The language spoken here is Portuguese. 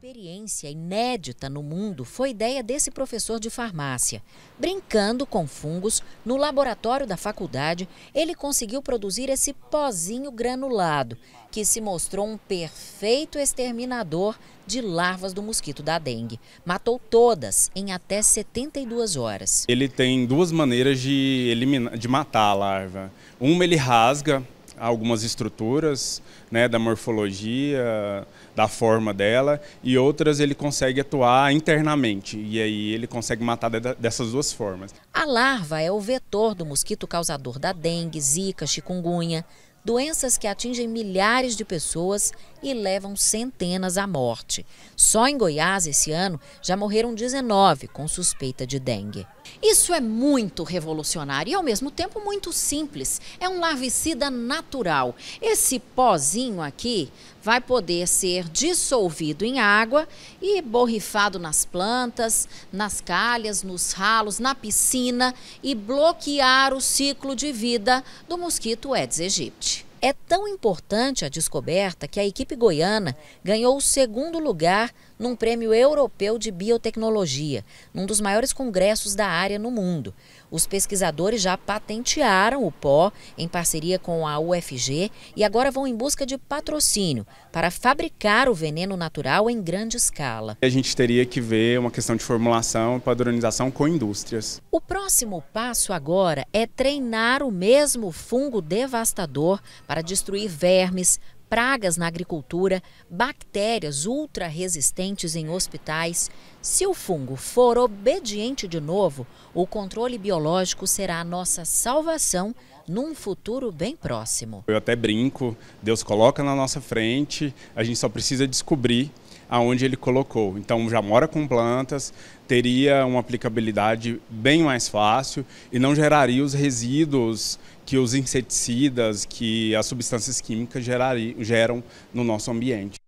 experiência inédita no mundo foi ideia desse professor de farmácia. Brincando com fungos, no laboratório da faculdade, ele conseguiu produzir esse pozinho granulado, que se mostrou um perfeito exterminador de larvas do mosquito da dengue. Matou todas em até 72 horas. Ele tem duas maneiras de, eliminar, de matar a larva. Uma, ele rasga algumas estruturas, né, da morfologia, da forma dela, e outras ele consegue atuar internamente, e aí ele consegue matar dessas duas formas. A larva é o vetor do mosquito causador da dengue, zika, chikungunya, doenças que atingem milhares de pessoas e levam centenas à morte. Só em Goiás, esse ano, já morreram 19 com suspeita de dengue. Isso é muito revolucionário e, ao mesmo tempo, muito simples. É um larvicida natural. Esse pozinho aqui vai poder ser dissolvido em água e borrifado nas plantas, nas calhas, nos ralos, na piscina e bloquear o ciclo de vida do mosquito Aedes aegypti. É tão importante a descoberta que a equipe goiana ganhou o segundo lugar num prêmio europeu de biotecnologia, num dos maiores congressos da área no mundo. Os pesquisadores já patentearam o pó em parceria com a UFG e agora vão em busca de patrocínio para fabricar o veneno natural em grande escala. A gente teria que ver uma questão de formulação e padronização com indústrias. O próximo passo agora é treinar o mesmo fungo devastador para destruir vermes, pragas na agricultura, bactérias ultra-resistentes em hospitais. Se o fungo for obediente de novo, o controle biológico será a nossa salvação num futuro bem próximo. Eu até brinco, Deus coloca na nossa frente, a gente só precisa descobrir aonde ele colocou. Então já mora com plantas, teria uma aplicabilidade bem mais fácil e não geraria os resíduos que os inseticidas, que as substâncias químicas gerari, geram no nosso ambiente.